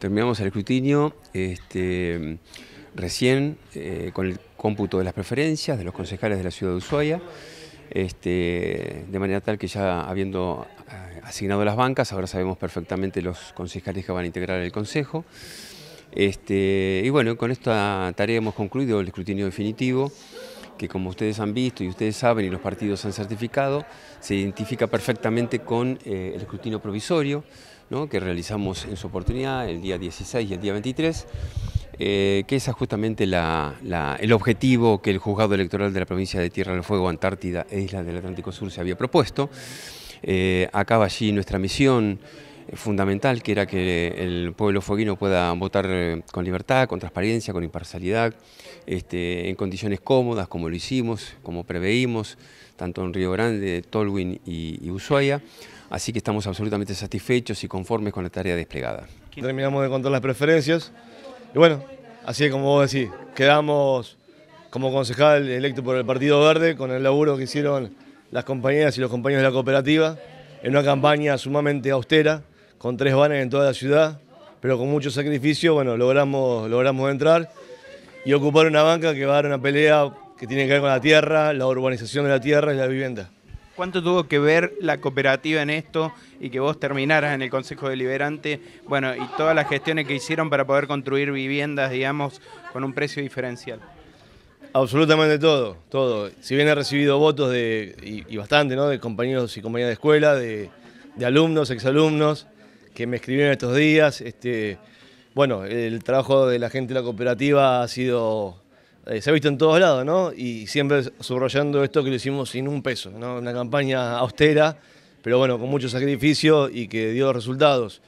Terminamos el escrutinio este, recién eh, con el cómputo de las preferencias de los concejales de la ciudad de Ushuaia, este, de manera tal que ya habiendo eh, asignado las bancas, ahora sabemos perfectamente los concejales que van a integrar el consejo. Este, y bueno, con esta tarea hemos concluido el escrutinio definitivo que como ustedes han visto y ustedes saben y los partidos han certificado, se identifica perfectamente con eh, el escrutinio provisorio que realizamos en su oportunidad el día 16 y el día 23, eh, que es justamente el objetivo que el juzgado electoral de la provincia de Tierra del Fuego, Antártida e Islas del Atlántico Sur se había propuesto. Eh, acaba allí nuestra misión fundamental, que era que el pueblo fueguino pueda votar eh, con libertad, con transparencia, con imparcialidad, este, en condiciones cómodas, como lo hicimos, como preveímos, tanto en Río Grande, Tolwin y, Ushuaia. Así que estamos absolutamente satisfechos y conformes con la tarea desplegada. Terminamos de contar las preferencias y bueno, así es como vos decís, quedamos como concejal electo por el Partido Verde con el laburo que hicieron las compañeras y los compañeros de la cooperativa en una campaña sumamente austera, con tres vanes en toda la ciudad, pero con mucho sacrificio, bueno, logramos, logramos entrar y ocupar una banca que va a dar una pelea que tiene que ver con la tierra, la urbanización de la tierra y la vivienda. ¿Cuánto tuvo que ver la cooperativa en esto y que vos terminaras en el Consejo Deliberante? Bueno, y todas las gestiones que hicieron para poder construir viviendas, digamos, con un precio diferencial. Absolutamente todo, todo. Si bien he recibido votos de, y, bastante, ¿no? De compañeros y compañeras de escuela, de alumnos, exalumnos, que me escribieron estos días. Este, bueno, el trabajo de la gente de la cooperativa ha sido eh, se ha visto en todos lados, ¿no? Y siempre subrayando esto que lo hicimos sin un peso, ¿no? Una campaña austera, pero bueno, con mucho sacrificio y que dio resultados.